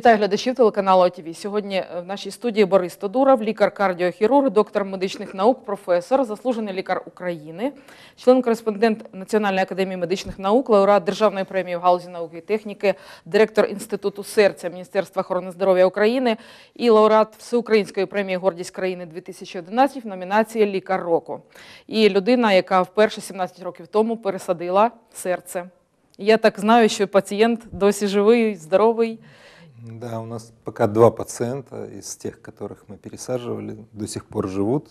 Вітаю глядачів телеканалу ОТВ. Сьогодні е, в нашій студії Борис Тодуров, лікар-кардіохірург, доктор медичних наук, професор, заслужений лікар України, член-кореспондент Національної академії медичних наук, лауреат державної премії в галузі науки і техніки, директор інституту серця Міністерства охорони здоров'я України і лауреат Всеукраїнської премії Гордість країни 2011 в номінації Лікар року. І людина, яка вперше 17 років тому пересадила серце. Я так знаю, що пацієнт досі живий, здоровий. Да, у нас пока два пациента из тех, которых мы пересаживали, до сих пор живут.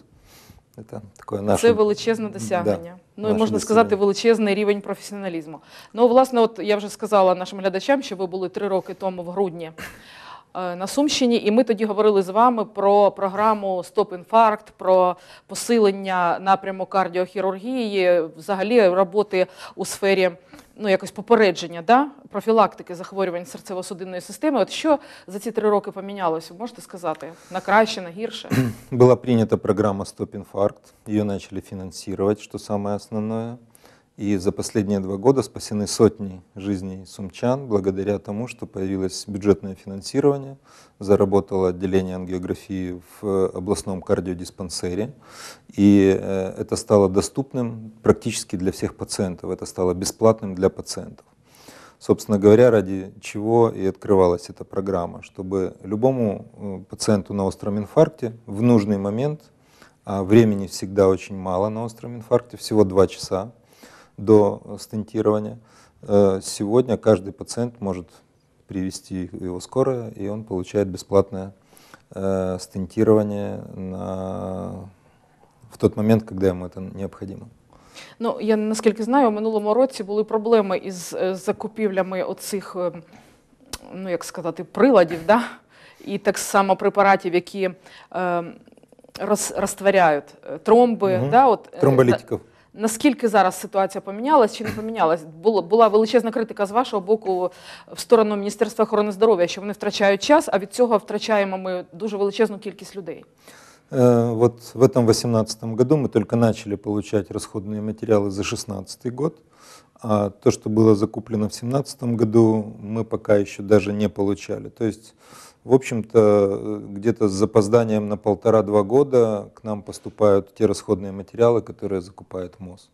Це таке наше... Це величезне досягнення. Да, ну і можна сказати, величезний рівень професіоналізму. Ну, власне, от я вже сказала нашим глядачам, що ви були три роки тому в грудні е, на Сумщині, і ми тоді говорили з вами про програму Стоп-інфаркт, про посилення напряму кардіохірургії, взагалі роботи у сфері ну, якось попередження, да? профілактики захворювань серцево-судинної системи. От що за ці три роки помінялося? Можете сказати? На краще, на гірше? Була прийнята програма «Стоп-инфаркт». Її почали фінансувати, що саме основне. И за последние два года спасены сотни жизней сумчан благодаря тому, что появилось бюджетное финансирование, заработало отделение ангиографии в э, областном кардиодиспансере. И э, это стало доступным практически для всех пациентов, это стало бесплатным для пациентов. Собственно говоря, ради чего и открывалась эта программа, чтобы любому э, пациенту на остром инфаркте в нужный момент, а времени всегда очень мало на остром инфаркте, всего два часа, до стентирования. Э, сегодня каждый пациент может привести его скорая, и он получает бесплатное э, стентирование на... в тот момент, когда ему это необходимо. Ну, я наскільки знаю, у минулому році були проблеми із закупівлями оцих, ну як сказати, приладів, да? і так само препаратів, які роз, розтворяють тромби. Угу. Да, от, Тромболітиків. Наскільки зараз ситуація помінялась чи не помінялась? Була величезна критика з вашого боку в сторону Міністерства охорони здоров'я, що вони втрачають час, а від цього втрачаємо ми дуже величезну кількість людей. Вот е, в этом 2018 году мы только начали получать расходные материалы за 2016 год. А то, что было закуплено в 2017 году, мы пока еще даже не получали. То есть В общем-то, э, где-то с запозданием на полтора-два года к нам поступают те расходные материалы, которые закупает МОЗ.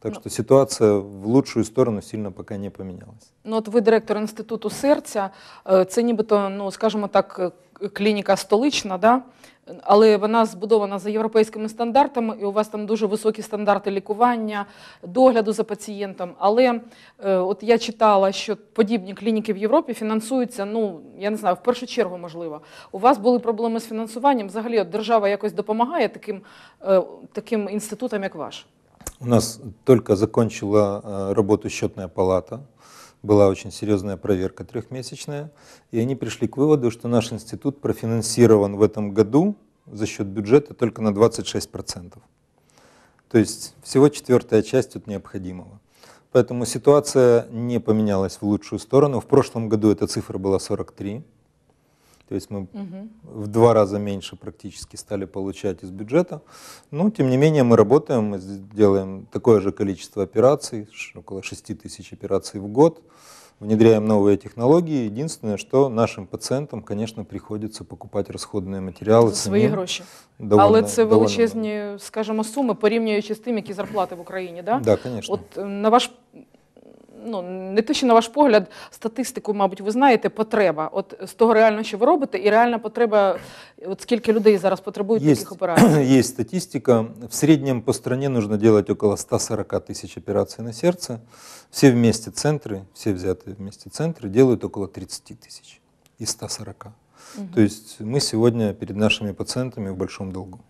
Так ну, что ситуация в лучшую сторону сильно пока не поменялась. Ну от ви директор інституту серця, э, це нібито, ну скажімо так, е, клініка столична, да? але вона збудована за європейськими стандартами, і у вас там дуже високі стандарти лікування, догляду за пацієнтом. Але е, от я читала, що подібні клініки в Європі фінансуються, ну я не знаю, в першу чергу можливо. У вас були проблеми з фінансуванням? Взагалі, от держава якось допомагає таким, е, таким інститутам, як ваш? У нас только закончила э, работу счетная палата. Была очень серьезная проверка трехмесячная. И они пришли к выводу, что наш институт профинансирован в этом году за счет бюджета только на 26%. То есть всего четвертая часть от необходимого. Поэтому ситуация не поменялась в лучшую сторону. В прошлом году эта цифра была 43%. То есть мы угу. в два раза меньше практически стали получать из бюджета. Но, тем не менее, мы работаем, мы делаем такое же количество операций, около 6 тысяч операций в год, внедряем новые технологии. Единственное, что нашим пациентам, конечно, приходится покупать расходные материалы За свої гроші. Довольно, Але це довольно величезні, скажімо, суми порівнюючи з тим, які зарплати в Україні, да? Да, конечно. От э, на ваш ну не те, що на ваш погляд, статистику, мабуть, ви знаєте, потреба. От з того реально, що ви робите, і реальна потреба, от скільки людей зараз потребують есть, таких операцій? Є статистика. В середньому по стране нужно делать около 140 тисяч операцій на серце. Всі вместе центри, всі взяті вместе центри, делают около 30 тисяч із 140. Угу. То есть мы перед нашими пацієнтами в большом долгу.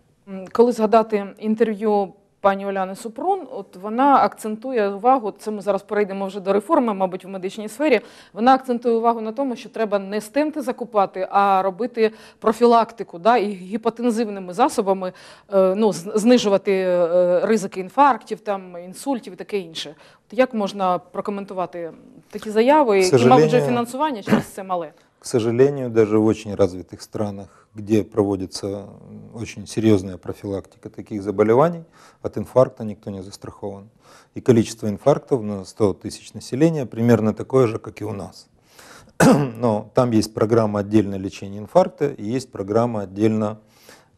Коли згадати інтерв'ю пані Оляни Супрун, от вона акцентує увагу. Це ми зараз перейдемо вже до реформи, мабуть, в медичній сфері. Вона акцентує увагу на тому, що треба не стенти закупати, а робити профілактику, да, і гіпотензивними засобами е, ну, знижувати е, ризики інфарктів, там інсультів і таке інше. От як можна прокоментувати такі заяви, і мабуть, вже фінансування через це мале. К сожалению, даже в очень развитых странах, где проводится очень серьезная профилактика таких заболеваний, от инфаркта никто не застрахован. И количество инфарктов на 100 тысяч населения примерно такое же, как и у нас. Но там есть программа отдельного лечения инфаркта и есть программа отдельно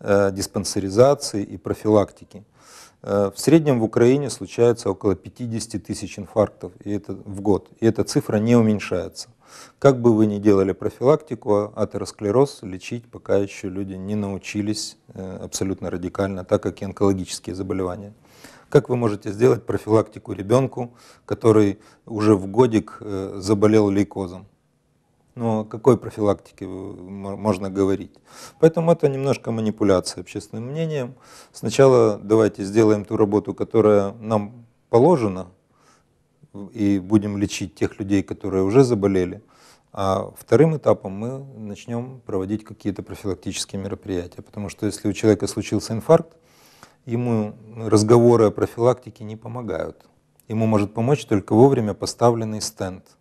э, диспансеризации и профилактики. Э, в среднем в Украине случается около 50 тысяч инфарктов и это в год, и эта цифра не уменьшается. Как бы вы ни делали профилактику, а, атеросклероз лечить пока еще люди не научились э, абсолютно радикально, так как и онкологические заболевания. Как вы можете сделать профилактику ребенку, который уже в годик э, заболел лейкозом? Но ну, о какой профилактике э, можно говорить? Поэтому это немножко манипуляция общественным мнением. Сначала давайте сделаем ту работу, которая нам положена, и будем лечить тех людей, которые уже заболели. А вторым этапом мы начнем проводить какие-то профилактические мероприятия. Потому что если у человека случился инфаркт, ему разговоры о профилактике не помогают. Ему может помочь только вовремя поставленный стенд –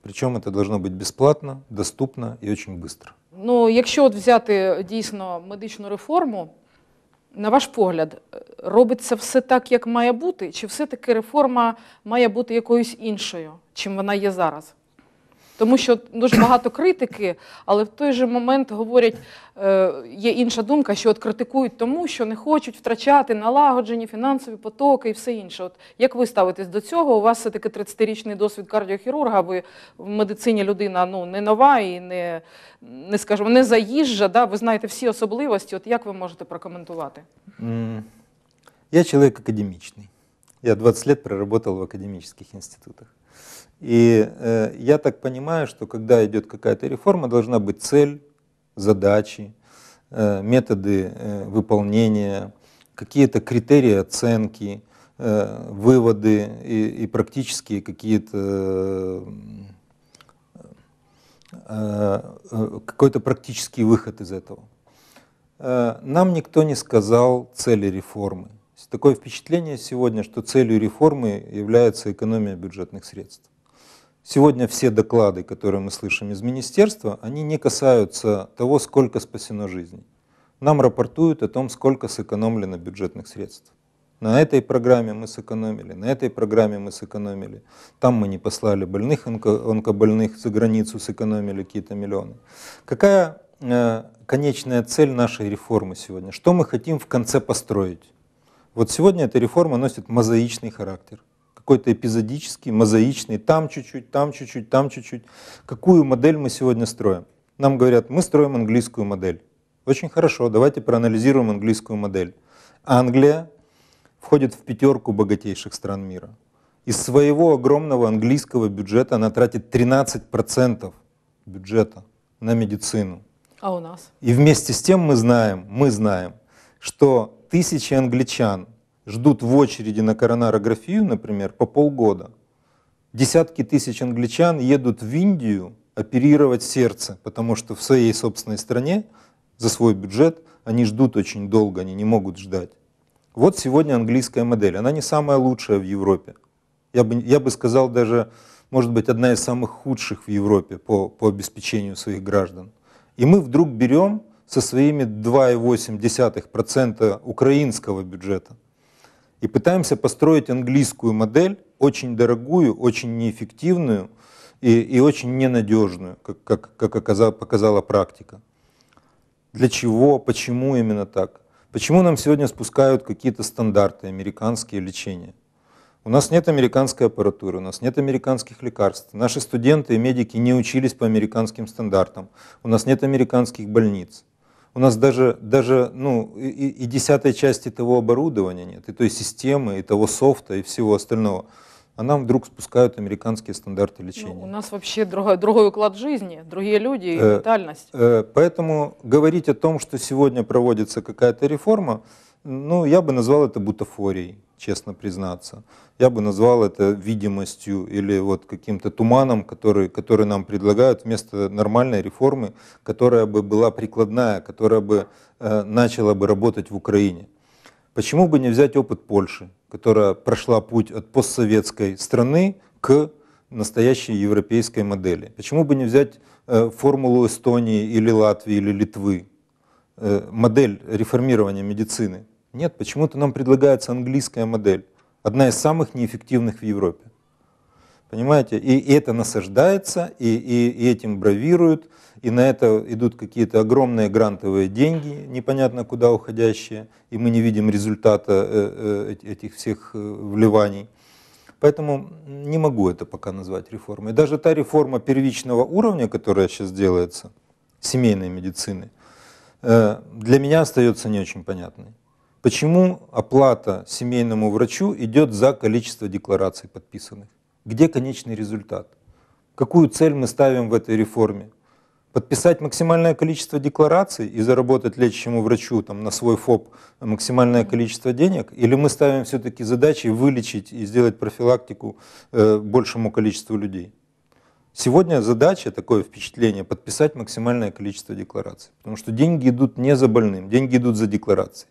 Причому це має бути бесплатно, доступно і очень быстро. Ну, якщо от взяти дійсно медичну реформу, на ваш погляд, робиться все так, як має бути, чи все-таки реформа має бути якоюсь іншою, чим вона є зараз? Тому що дуже багато критики, але в той же момент говорять, е, є інша думка, що от критикують тому, що не хочуть втрачати налагоджені фінансові потоки і все інше. От Як ви ставитесь до цього? У вас все-таки 30-річний досвід кардіохірурга, ви в медицині людина ну, не нова і не не скажімо, не заїжджа, да? ви знаєте всі особливості. От Як ви можете прокоментувати? Я чоловік академічний, Я 20 лет проработал в академических институтах. И э, я так понимаю, что когда идет какая-то реформа, должна быть цель, задачи, э, методы э, выполнения, какие-то критерии оценки, э, выводы и, и практические какие-то э, э какой-то практический выход из этого. Э, нам никто не сказал цели реформы. Такое впечатление сегодня, что целью реформы является экономия бюджетных средств. Сегодня все доклады, которые мы слышим из министерства, они не касаются того, сколько спасено жизней. Нам рапортуют о том, сколько сэкономлено бюджетных средств. На этой программе мы сэкономили, на этой программе мы сэкономили. Там мы не послали больных, онкобольных за границу, сэкономили какие-то миллионы. Какая э, конечная цель нашей реформы сегодня? Что мы хотим в конце построить? Вот сегодня эта реформа носит мозаичный характер. Какой-то эпизодический, мозаичный, там чуть-чуть, там чуть-чуть, там чуть-чуть. Какую модель мы сегодня строим? Нам говорят, мы строим английскую модель. Очень хорошо, давайте проанализируем английскую модель. А Англия входит в пятерку богатейших стран мира. Из своего огромного английского бюджета она тратит 13% бюджета на медицину. А у нас? И вместе с тем мы знаем, мы знаем, что тысячи англичан ждут в очереди на коронарографию, например, по полгода. Десятки тысяч англичан едут в Индию оперировать сердце, потому что в своей собственной стране за свой бюджет они ждут очень долго, они не могут ждать. Вот сегодня английская модель, она не самая лучшая в Европе. Я бы, я бы сказал даже, может быть, одна из самых худших в Европе по, по обеспечению своих граждан. И мы вдруг берем со своими 2,8% украинского бюджета. И пытаемся построить английскую модель, очень дорогую, очень неэффективную и, и очень ненадежную, как, как, как оказала, показала практика. Для чего, почему именно так? Почему нам сегодня спускают какие-то стандарты, американские лечения? У нас нет американской аппаратуры, у нас нет американских лекарств. Наши студенты и медики не учились по американским стандартам. У нас нет американских больниц у нас даже, даже ну, и, и десятой части того оборудования нет, и той системы, и того софта, и всего остального. А нам вдруг спускают американские стандарты ну, лечения. Ну, у нас вообще другой, другой уклад жизни, другие люди и э, ментальность. Э, э, поэтому говорить о том, что сегодня проводится какая-то реформа, ну, я бы назвал это бутафорией честно признаться. Я бы назвал это видимостью или вот каким-то туманом, который, который нам предлагают вместо нормальной реформы, которая бы была прикладная, которая бы э, начала бы работать в Украине. Почему бы не взять опыт Польши, которая прошла путь от постсоветской страны к настоящей европейской модели? Почему бы не взять э, формулу Эстонии или Латвии или Литвы, э, модель реформирования медицины? Нет, почему-то нам предлагается английская модель, одна из самых неэффективных в Европе. Понимаете? И это насаждается, и, и, и этим бравируют, и на это идут какие-то огромные грантовые деньги, непонятно куда уходящие, и мы не видим результата э, э, этих всех э, вливаний. Поэтому не могу это пока назвать реформой. Даже та реформа первичного уровня, которая сейчас делается, семейной медицины, для меня остается не очень понятной. Почему оплата семейному врачу идет за количество деклараций подписанных? Где конечный результат? Какую цель мы ставим в этой реформе? Подписать максимальное количество деклараций и заработать лечащему врачу там, на свой ФОП максимальное количество денег? Или мы ставим все-таки задачи вылечить и сделать профилактику э, большему количеству людей? Сегодня задача, такое впечатление, подписать максимальное количество деклараций. Потому что деньги идут не за больным, деньги идут за декларацией.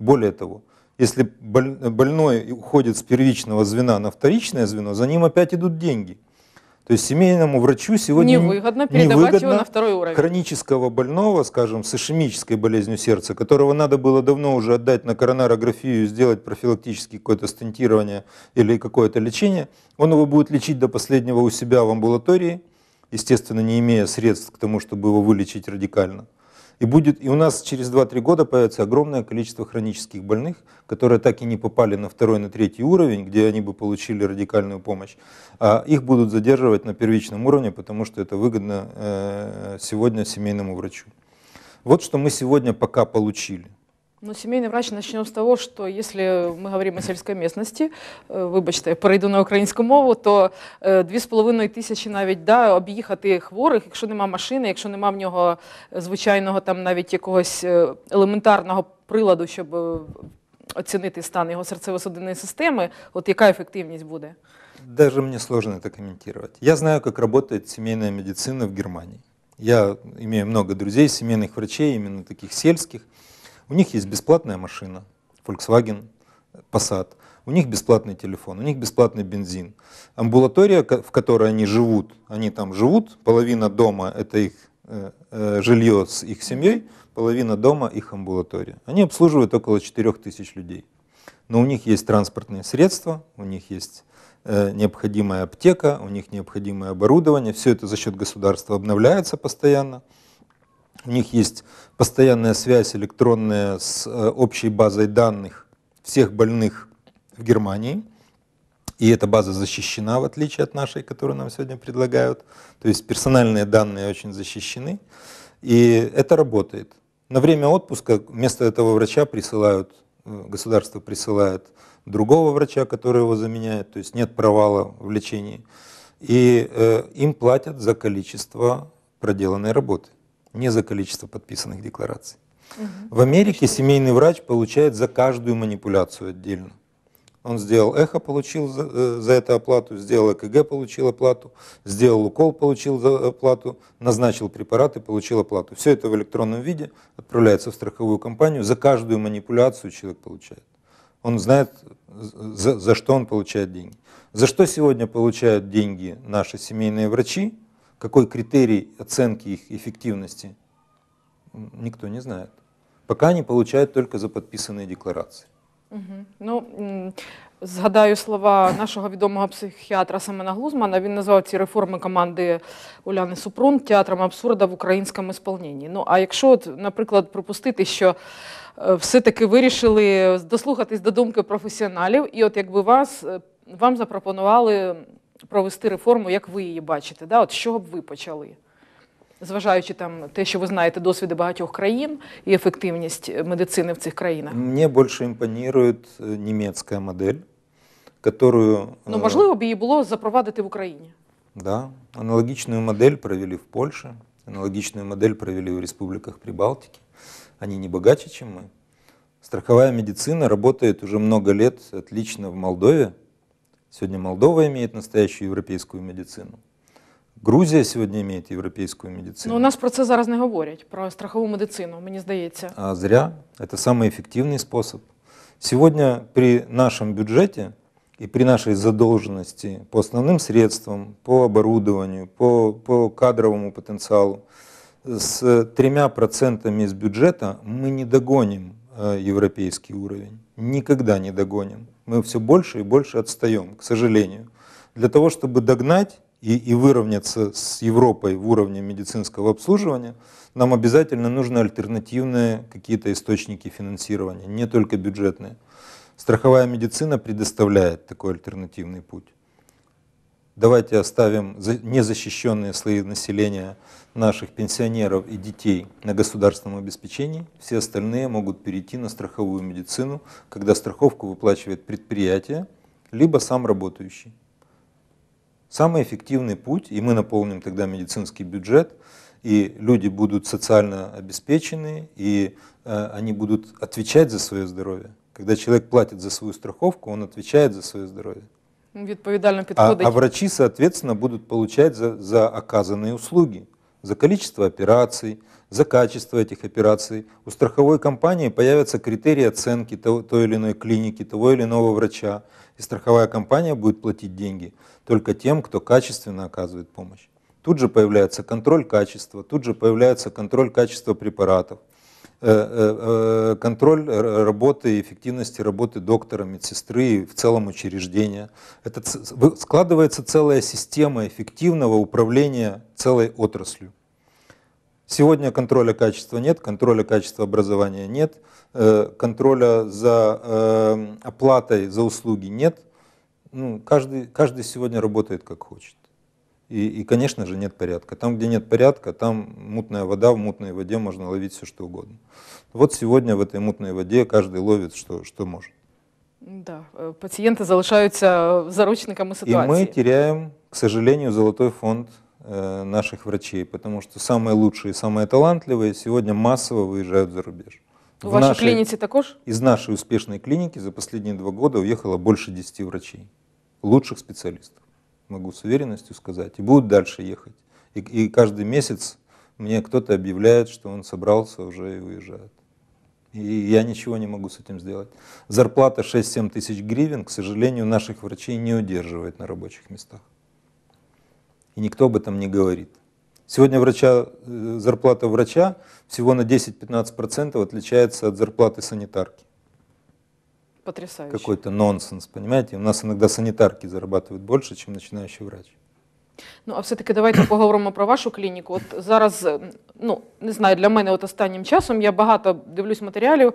Более того, если больной уходит с первичного звена на вторичное звено, за ним опять идут деньги. То есть семейному врачу сегодня невыгодно передавать невыгодно его на второй уровень. Хронического больного, скажем, с ишемической болезнью сердца, которого надо было давно уже отдать на коронарографию, сделать профилактическое какое-то стентирование или какое-то лечение, он его будет лечить до последнего у себя в амбулатории, естественно, не имея средств к тому, чтобы его вылечить радикально. И, будет, и у нас через 2-3 года появится огромное количество хронических больных, которые так и не попали на второй, на третий уровень, где они бы получили радикальную помощь. А их будут задерживать на первичном уровне, потому что это выгодно э, сегодня семейному врачу. Вот что мы сегодня пока получили. Ну, семейный врач начнем з того, що якщо ми говоримо о сільській місцевості, э, вибачте, перейду на українську мову, то 2,5 э, тисячі навіть да, об'їхати хворих, якщо нема машини, якщо нема в нього е, звичайного там навіть якогось е, елементарного приладу, щоб е, оцінити стан його серцево-судинної системи, от яка ефективність буде? Даже мені сложно це комментировать. Я знаю, як працює сімейна медицина в Германії. Я маю много друзів, сімейних врачей, іменно таких сільських. У них есть бесплатная машина, Volkswagen, Passat, у них бесплатный телефон, у них бесплатный бензин. Амбулатория, в которой они живут, они там живут, половина дома это их э, э, жилье с их семьей, половина дома их амбулатория. Они обслуживают около 4 тысяч людей. Но у них есть транспортные средства, у них есть э, необходимая аптека, у них необходимое оборудование, все это за счет государства обновляется постоянно. У них есть постоянная связь электронная с э, общей базой данных всех больных в Германии. И эта база защищена, в отличие от нашей, которую нам сегодня предлагают. То есть персональные данные очень защищены. И это работает. На время отпуска вместо этого врача присылают, э, государство присылает другого врача, который его заменяет. То есть нет провала в лечении. И э, им платят за количество проделанной работы не за количество подписанных деклараций. В Америке семейный врач получает за каждую манипуляцию отдельно. Он сделал эхо, получил за, э, за это оплату, сделал ЭКГ, получил оплату, сделал укол, получил за оплату, назначил препарат и получил оплату. Все это в электронном виде отправляется в страховую компанию. За каждую манипуляцию человек получает. Он знает, за, за что он получает деньги. За что сегодня получают деньги наши семейные врачи – какой критерий оценки их эффективности, никто не знает. Пока они получают только за подписанные декларации. Угу. Ну, згадаю слова нашого відомого психіатра Семена Глузмана. Він назвав ці реформи команди Уляни Супрун театром абсурда в українському сповненні. Ну, а якщо, от, наприклад, пропустити, що е, все-таки вирішили дослухатись до думки професіоналів, і от якби вас е, вам запропонували провести реформу, як ви її бачите? Да? От з чого б ви почали? Зважаючи там те, що ви знаєте, досвіди багатьох країн і ефективність е, медицини в цих країнах? Мені більше імпонує э, німецька модель, которую... Ну, э, можливо, б її було запровадити в Україні. Да. Аналогичную модель провели в Польше, аналогічну модель провели в республиках Прибалтики. Они не богаче, чем мы. Страховая медицина работает уже много лет отлично в Молдові. Сегодня Молдова имеет настоящую европейскую медицину. Грузия сегодня имеет европейскую медицину. Ну, у нас про це зараз не говорять, про страховую медицину, мені здається. А зря. Это самый эффективный способ. Сегодня при нашем бюджете и при нашей задолженности по основным средствам, по оборудованию, по, по кадровому потенциалу, с тремя процентами из бюджета мы не догоним э, европейский уровень никогда не догоним. Мы все больше и больше отстаем, к сожалению. Для того, чтобы догнать и, и выровняться с Европой в уровне медицинского обслуживания, нам обязательно нужны альтернативные какие-то источники финансирования, не только бюджетные. Страховая медицина предоставляет такой альтернативный путь давайте оставим незащищенные слои населения наших пенсионеров и детей на государственном обеспечении, все остальные могут перейти на страховую медицину, когда страховку выплачивает предприятие, либо сам работающий. Самый эффективный путь, и мы наполним тогда медицинский бюджет, и люди будут социально обеспечены, и э, они будут отвечать за свое здоровье. Когда человек платит за свою страховку, он отвечает за свое здоровье. Відповідально підходить. А, а врачи, соответственно, будут получать за, за оказанные услуги, за количество операций, за качество этих операций. У страховой компании появятся критерии оценки того, той или иной клиники, того или иного врача. И страховая компания будет платить деньги только тем, кто качественно оказывает помощь. Тут же появляется контроль качества, тут же появляется контроль качества препаратов. Э, э, э, контроль работы эффективности работы доктора, медсестры и в целом учреждения. Это складывается целая система эффективного управления целой отраслью. Сегодня контроля качества нет, контроля качества образования нет, контроля за оплатой за услуги нет. Ну, каждый, каждый сегодня работает как хочет. И, и, конечно же, нет порядка. Там, где нет порядка, там мутная вода, в мутной воде можно ловить все, что угодно. Вот сегодня в этой мутной воде каждый ловит, что, что может. Да, э, пациенты залишаются в заручниками ситуации. И мы теряем, к сожалению, золотой фонд э, наших врачей, потому что самые лучшие, самые талантливые сегодня массово выезжают за рубеж. в вашей нашей, клинике також? Из нашей успешной клиники за последние два года уехало больше десяти врачей, лучших специалистов могу с уверенностью сказать, и будут дальше ехать. И, и каждый месяц мне кто-то объявляет, что он собрался уже и уезжает. И я ничего не могу с этим сделать. Зарплата 6-7 тысяч гривен, к сожалению, наших врачей не удерживает на рабочих местах. И никто об этом не говорит. Сегодня врача, э, зарплата врача всего на 10-15% отличается от зарплаты санитарки. Потрясающе. какой-то нонсенс, понимаете? У нас иногда санитарки зарабатывают больше, чем начинающий врач. Ну, а все-таки давайте поговоримо про вашу клініку. От зараз, е, ну не знаю, для мене от останнім часом я багато дивлюсь матеріалів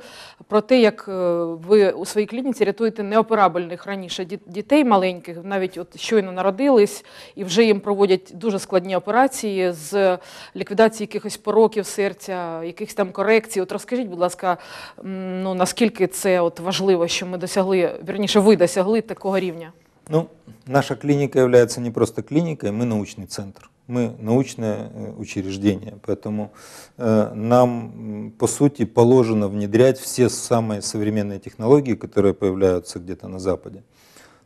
про те, як е, ви у своїй клініці рятуєте неоперабельних раніше дітей маленьких, навіть от щойно народились, і вже їм проводять дуже складні операції з ліквідації якихось пороків серця, якихось там корекцій. От розкажіть, будь ласка, ну наскільки це от важливо, що ми досягли, вірніше ви досягли такого рівня? Ну, наша клиника является не просто клиникой, мы научный центр. Мы научное э, учреждение, поэтому э, нам, по сути, положено внедрять все самые современные технологии, которые появляются где-то на Западе.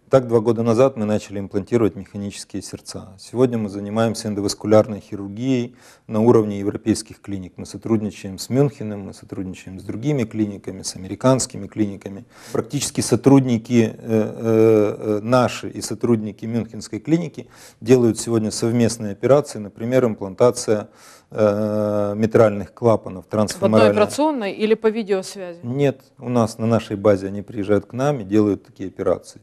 Так, два года назад мы начали имплантировать механические сердца. Сегодня мы занимаемся эндоваскулярной хирургией на уровне европейских клиник. Мы сотрудничаем с Мюнхеном, мы сотрудничаем с другими клиниками, с американскими клиниками. Практически сотрудники э, э, э, наши и сотрудники Мюнхенской клиники делают сегодня совместные операции, например, имплантация митральных клапанов трансфеморальных. В одной операционной или по видеосвязи? Нет, у нас на нашей базе они приезжают к нам и делают такие операции.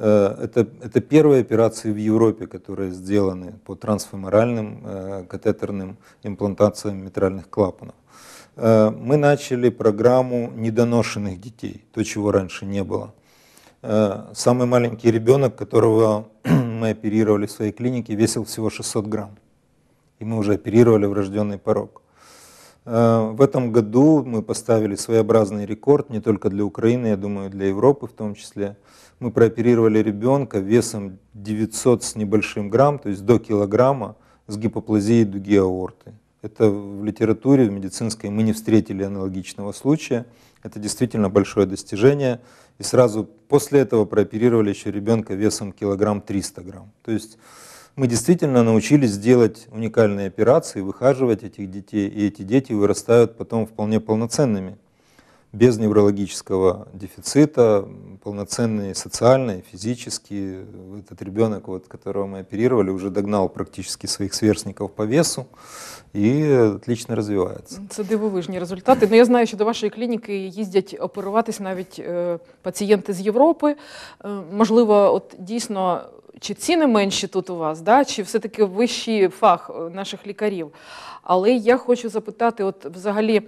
Э, это, это первые операции в Европе, которые сделаны по трансфеморальным э, катетерным имплантациям митральных клапанов. Э, мы начали программу недоношенных детей, то, чего раньше не было. Самый маленький ребенок, которого мы оперировали в своей клинике, весил всего 600 грамм. И мы уже оперировали врожденный порог. В этом году мы поставили своеобразный рекорд не только для Украины, я думаю, для Европы в том числе – мы прооперировали ребенка весом 900 с небольшим грамм, то есть до килограмма, с гипоплазией дуги аорты. Это в литературе, в медицинской мы не встретили аналогичного случая. Это действительно большое достижение. И сразу после этого прооперировали еще ребенка весом килограмм 300 грамм. То есть мы действительно научились делать уникальные операции, выхаживать этих детей, и эти дети вырастают потом вполне полноценными. без неврологического дефицита, полноценный социальный, физически. Этот ребенок, вот, которого мы оперировали, уже догнал практически своих сверстников по весу і отлично розвивається. Це дивовижні результати. Ну я знаю, що до вашої клініки їздять оперуватись навіть е, пацієнти з Європи. Е, можливо, от дійсно. Чи ціни менші тут у вас, да? чи все-таки вищий фах е, наших лікарів? Але я хочу запитати, от взагалі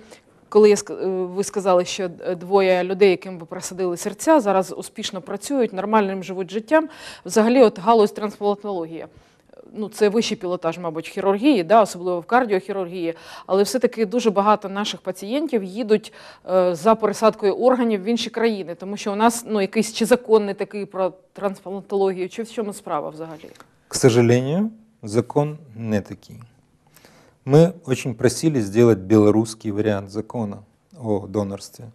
коли я е, ви сказали, що е, двоє людей, яким ви присадили серця, зараз успішно працюють, нормальним живуть життям. Взагалі, от галузь трансплантологія. Ну, це вищий пілотаж, мабуть, хірургії, да, особливо в кардіохірургії, але все-таки дуже багато наших пацієнтів їдуть е, за пересадкою органів в інші країни, тому що у нас ну, якийсь чи закон не такий про трансплантологію, чи в чому справа взагалі? К сожалению, закон не такий. Мы очень просили сделать белорусский вариант закона о донорстве.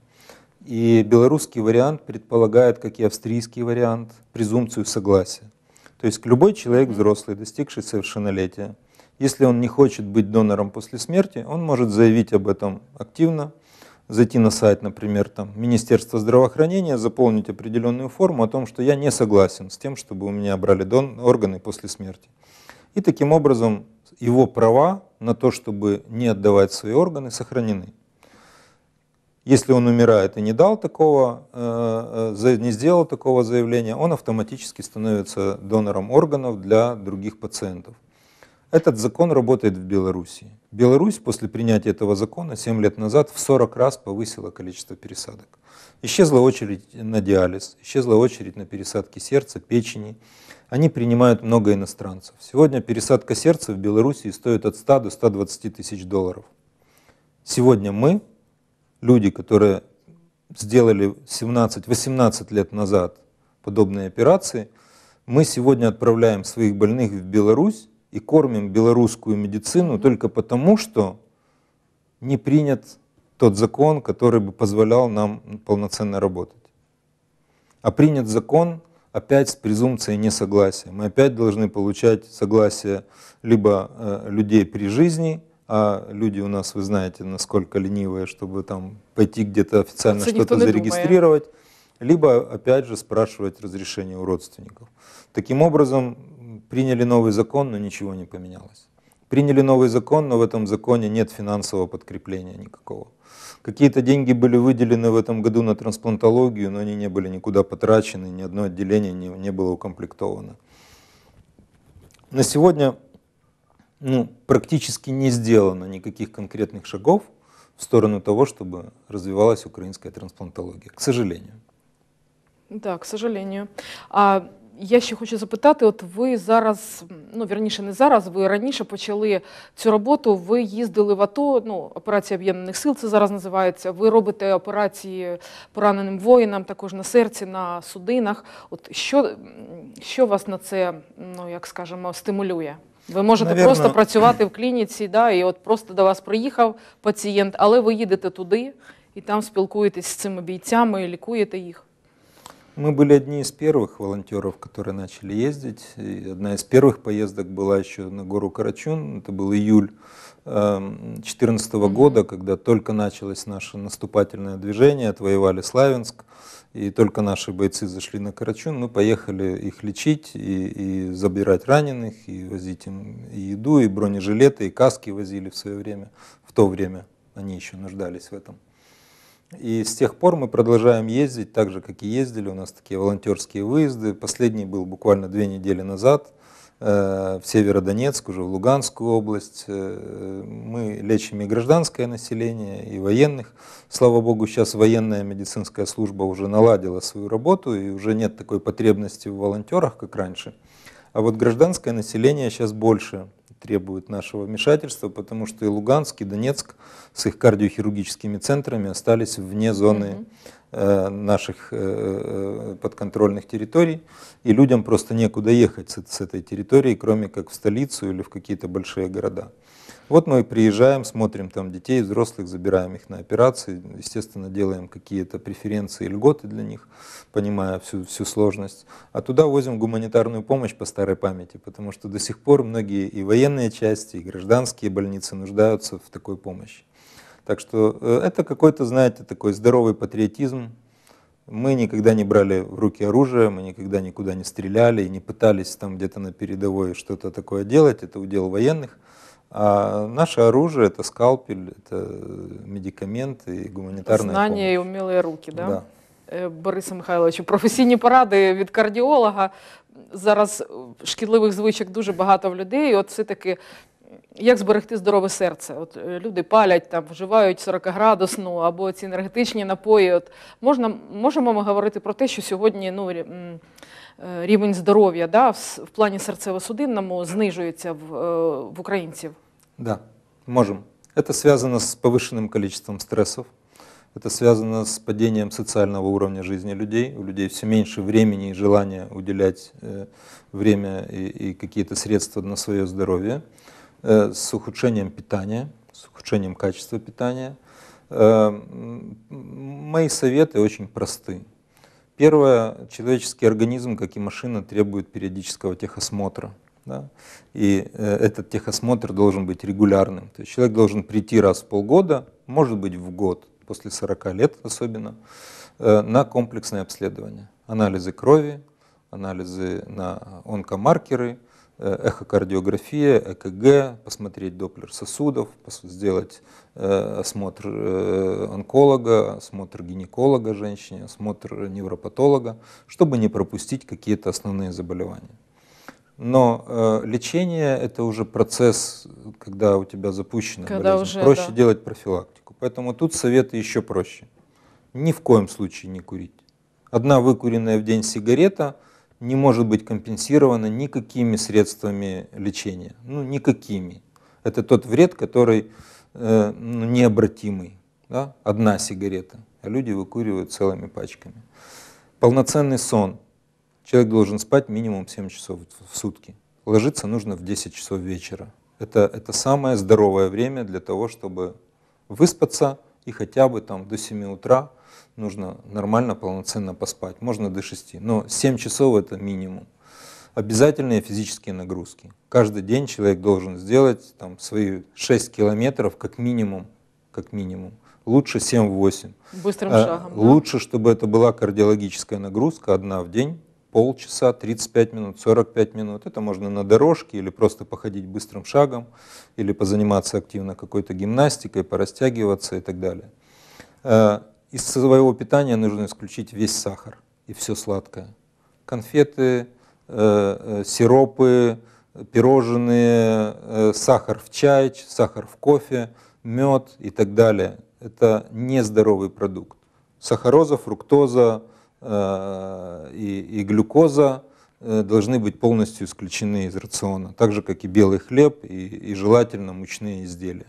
И белорусский вариант предполагает, как и австрийский вариант, презумпцию согласия. То есть любой человек взрослый, достигший совершеннолетия, если он не хочет быть донором после смерти, он может заявить об этом активно, зайти на сайт, например, там, Министерства здравоохранения, заполнить определенную форму о том, что я не согласен с тем, чтобы у меня брали дон органы после смерти. И таким образом его права на то, чтобы не отдавать свои органы, сохранены. Если он умирает и не дал такого, э, э, не сделал такого заявления, он автоматически становится донором органов для других пациентов. Этот закон работает в Беларуси. Беларусь после принятия этого закона 7 лет назад в 40 раз повысила количество пересадок. Исчезла очередь на диализ, исчезла очередь на пересадки сердца, печени они принимают много иностранцев. Сегодня пересадка сердца в Беларуси стоит от 100 до 120 тысяч долларов. Сегодня мы, люди, которые сделали 17-18 лет назад подобные операции, мы сегодня отправляем своих больных в Беларусь и кормим белорусскую медицину только потому, что не принят тот закон, который бы позволял нам полноценно работать. А принят закон, опять с презумпцией несогласия. Мы опять должны получать согласие либо э, людей при жизни, а люди у нас, вы знаете, насколько ленивые, чтобы там пойти где-то официально что-то зарегистрировать, либо опять же спрашивать разрешение у родственников. Таким образом, приняли новый закон, но ничего не поменялось. Приняли новый закон, но в этом законе нет финансового подкрепления никакого. Какие-то деньги были выделены в этом году на трансплантологию, но они не были никуда потрачены, ни одно отделение не, не было укомплектовано. На сегодня ну, практически не сделано никаких конкретных шагов в сторону того, чтобы развивалась украинская трансплантология, к сожалению. Да, к сожалению. А Я ще хочу запитати: от ви зараз, ну верніше не зараз, ви раніше почали цю роботу. Ви їздили в АТО, ну операція об'єднаних сил, це зараз називається. Ви робите операції пораненим воїнам, також на серці, на судинах. От що що вас на це, ну як скажемо, стимулює? Ви можете Навірно. просто працювати в клініці, да, і от просто до вас приїхав пацієнт, але ви їдете туди і там спілкуєтесь з цими бійцями, лікуєте їх. Мы были одни из первых волонтеров, которые начали ездить. И одна из первых поездок была еще на гору Карачун. Это был июль 2014 эм, -го года, когда только началось наше наступательное движение, отвоевали Славянск, и только наши бойцы зашли на Карачун. Мы поехали их лечить и, и забирать раненых, и возить им и еду, и бронежилеты, и каски возили в свое время, в то время. Они еще нуждались в этом. И с тех пор мы продолжаем ездить так же, как и ездили. У нас такие волонтерские выезды. Последний был буквально две недели назад э, в Северодонецк, уже в Луганскую область. Э, мы лечим и гражданское население, и военных. Слава богу, сейчас военная медицинская служба уже наладила свою работу, и уже нет такой потребности в волонтерах, как раньше. А вот гражданское население сейчас больше требуют нашего вмешательства, потому что и Луганск, и Донецк с их кардиохирургическими центрами остались вне зоны э, наших э, э, подконтрольных территорий, и людям просто некуда ехать с этой территории, кроме как в столицу или в какие-то большие города. Вот мы приезжаем, смотрим там детей, взрослых, забираем их на операции, естественно, делаем какие-то преференции, льготы для них, понимая всю, всю сложность. А туда возим гуманитарную помощь по старой памяти, потому что до сих пор многие и военные части, и гражданские больницы нуждаются в такой помощи. Так что э, это какой-то, знаете, такой здоровый патриотизм, мы никогда не брали в руки оружие, мы никогда никуда не стреляли и не пытались там где-то на передовой что-то такое делать. Это удел военных. А наше оружие – это скальпель, это медикаменты и гуманитарная Знання помощь. и умелые руки, да? да. Е, Бориса Михайловичу, професійні поради від кардіолога. Зараз е, шкідливих звичок дуже багато в людей. От все-таки, як зберегти здорове серце? От е, Люди палять, там, вживають 40-градусну або ці енергетичні напої. От можна, Можемо ми говорити про те, що сьогодні ну, рівень здоров'я да, в плані серцево-судинному знижується в, в українців? Да, можем. Это связано с повышенным количеством стрессов, это связано с падением социального уровня жизни людей. У людей все меньше времени и желания уделять э, время и, и какие-то средства на свое здоровье. Э, с ухудшением питания, с ухудшением качества питания. Э, мои советы очень просты. Первое, человеческий организм, как и машина, требует периодического техосмотра. Да? И э, этот техосмотр должен быть регулярным. То есть человек должен прийти раз в полгода, может быть в год, после 40 лет особенно, э, на комплексное обследование. Анализы крови, анализы на онкомаркеры, э, эхокардиография, ЭКГ, посмотреть доплер сосудов, сделать осмотр онколога, осмотр гинеколога женщине, осмотр невропатолога, чтобы не пропустить какие-то основные заболевания. Но э, лечение это уже процесс, когда у тебя запущено, проще да. делать профилактику. Поэтому тут советы еще проще. Ни в коем случае не курить. Одна выкуренная в день сигарета не может быть компенсирована никакими средствами лечения. Ну, никакими. Это тот вред, который э, ну, необратимый. Да? Одна сигарета, а люди выкуривают целыми пачками. Полноценный сон – Человек должен спать минимум 7 часов в сутки. Ложиться нужно в 10 часов вечера. Это, это самое здоровое время для того, чтобы выспаться и хотя бы там до 7 утра нужно нормально, полноценно поспать. Можно до 6, но 7 часов это минимум. Обязательные физические нагрузки. Каждый день человек должен сделать там, свои 6 километров как минимум, как минимум лучше 7-8. Быстрым а, шагом. Лучше, да? чтобы это была кардиологическая нагрузка одна в день, полчаса, 35 минут, 45 минут. Это можно на дорожке или просто походить быстрым шагом, или позаниматься активно какой-то гимнастикой, порастягиваться и так далее. Э, из своего питания нужно исключить весь сахар и все сладкое. Конфеты, э, э, сиропы, пирожные, сахар в чай, сахар в кофе, мед и так далее. Это нездоровый продукт. Сахароза, фруктоза, Э, и, и глюкоза э, должны быть полностью исключены из рациона, так же как и белый хлеб и, и желательно мучные изделия.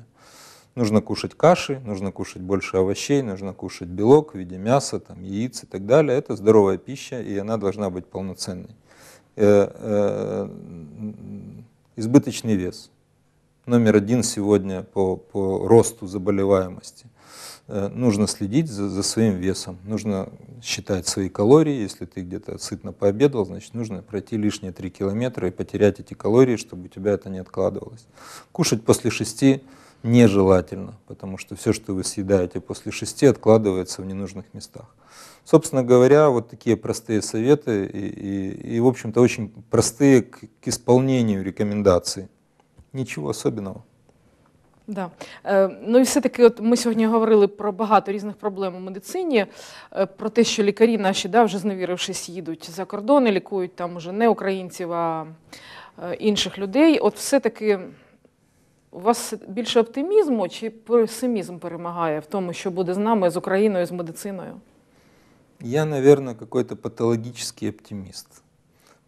Нужно кушать каши, нужно кушать больше овощей, нужно кушать белок в виде мяса, там, яиц и так далее. Это здоровая пища, и она должна быть полноценной. Э, избыточный вес – номер один сегодня по, по росту заболеваемости. Э, нужно следить за, за своим весом, нужно считать свои калории. Если ты где-то сытно пообедал, значит, нужно пройти лишние 3 километра и потерять эти калории, чтобы у тебя это не откладывалось. Кушать после 6 нежелательно, потому что все, что вы съедаете после 6, откладывается в ненужных местах. Собственно говоря, вот такие простые советы и, и, и в общем-то, очень простые к, к исполнению рекомендации. нічого особливого. Да. Е, ну і все-таки, ми сьогодні говорили про багато різних проблем у медицині, е, про те, що лікарі наші, да, вже зневірившись, їдуть за кордон і лікують там уже не українців, а е, інших людей. От все-таки у вас більше оптимізму чи песимізм перемагає в тому, що буде з нами, з Україною, з медициною? Я, мабуть, какой-то патологический оптимист.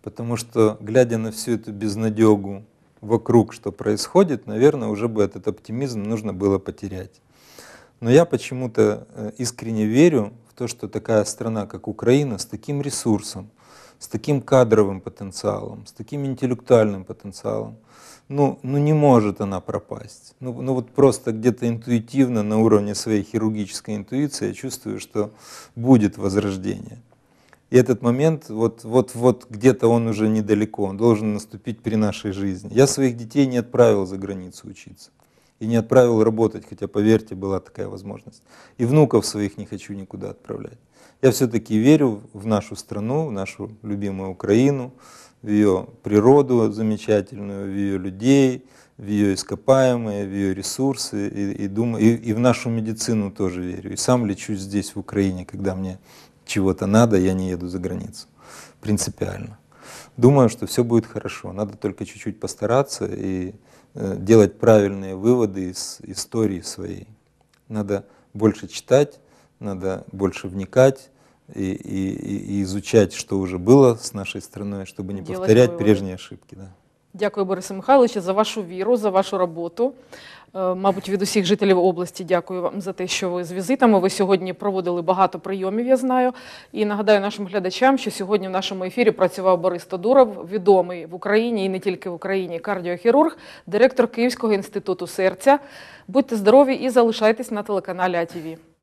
Потому что, глядя на всю эту безнадігу, вокруг, что происходит, наверное, уже бы этот оптимизм нужно было потерять. Но я почему-то э, искренне верю в то, что такая страна, как Украина, с таким ресурсом, с таким кадровым потенциалом, с таким интеллектуальным потенциалом, ну, ну не может она пропасть. Ну, ну вот просто где-то интуитивно на уровне своей хирургической интуиции я чувствую, что будет возрождение. И этот момент, вот, вот, вот где-то он уже недалеко, он должен наступить при нашей жизни. Я своих детей не отправил за границу учиться. И не отправил работать, хотя, поверьте, была такая возможность. И внуков своих не хочу никуда отправлять. Я все-таки верю в нашу страну, в нашу любимую Украину, в ее природу замечательную, в ее людей, в ее ископаемые, в ее ресурсы, и, и, думаю, и, и в нашу медицину тоже верю. И сам лечусь здесь, в Украине, когда мне чего-то надо, я не еду за границу. Принципиально. Думаю, что все будет хорошо. Надо только чуть-чуть постараться и э, делать правильные выводы из истории своей. Надо больше читать, надо больше вникать и, и, и изучать, что уже было с нашей страной, чтобы не делать повторять выводы. прежние ошибки. Да. Дякую, Борисе Михайловичу, за вашу віру, за вашу роботу. Е, мабуть, від усіх жителів області дякую вам за те, що ви з візитами. Ви сьогодні проводили багато прийомів, я знаю. І нагадаю нашим глядачам, що сьогодні в нашому ефірі працював Борис Тодуров, відомий в Україні і не тільки в Україні кардіохірург, директор Київського інституту серця. Будьте здорові і залишайтесь на телеканалі АТВ.